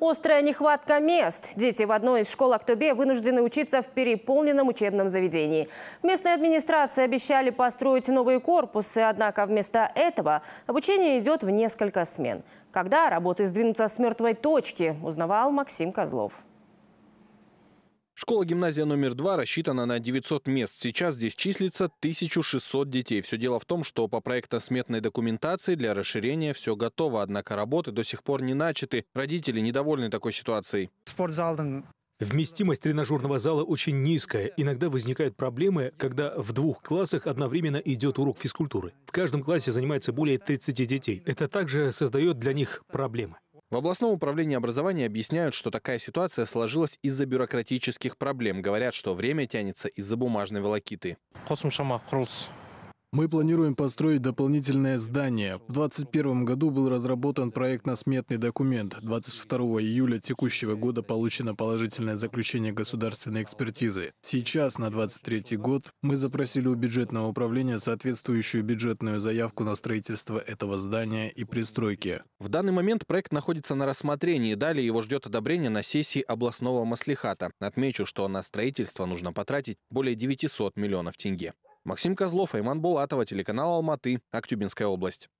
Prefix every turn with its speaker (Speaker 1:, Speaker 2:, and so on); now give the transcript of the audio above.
Speaker 1: Острая нехватка мест. Дети в одной из школ Актобе вынуждены учиться в переполненном учебном заведении. Местная администрация обещали построить новые корпусы, однако вместо этого обучение идет в несколько смен. Когда работы сдвинутся с мертвой точки, узнавал Максим Козлов.
Speaker 2: Школа-гимназия номер два рассчитана на 900 мест. Сейчас здесь числится 1600 детей. Все дело в том, что по проектно-сметной документации для расширения все готово, однако работы до сих пор не начаты. Родители недовольны такой ситуацией.
Speaker 3: Спортзалдың Вместимость тренажерного зала очень низкая. Иногда возникают проблемы, когда в двух классах одновременно идет урок физкультуры. В каждом классе занимается более 30 детей. Это также создает для них проблемы. В областном управлении образования
Speaker 2: объясняют, что такая ситуация сложилась из-за бюрократических проблем. Говорят, что время тянется из-за бумажной волокиты.
Speaker 4: Мы планируем построить дополнительное здание. В 2021 году был разработан проектно-сметный документ. 22 июля текущего года получено положительное заключение государственной экспертизы. Сейчас, на 2023 год, мы запросили у бюджетного управления соответствующую бюджетную заявку на
Speaker 2: строительство этого здания и пристройки. В данный момент проект находится на рассмотрении. Далее его ждет одобрение на сессии областного маслихата. Отмечу, что на строительство нужно потратить более 900 миллионов тенге. Максим Козлов, Айман Булатова, телеканал Алматы, Актюбинская область.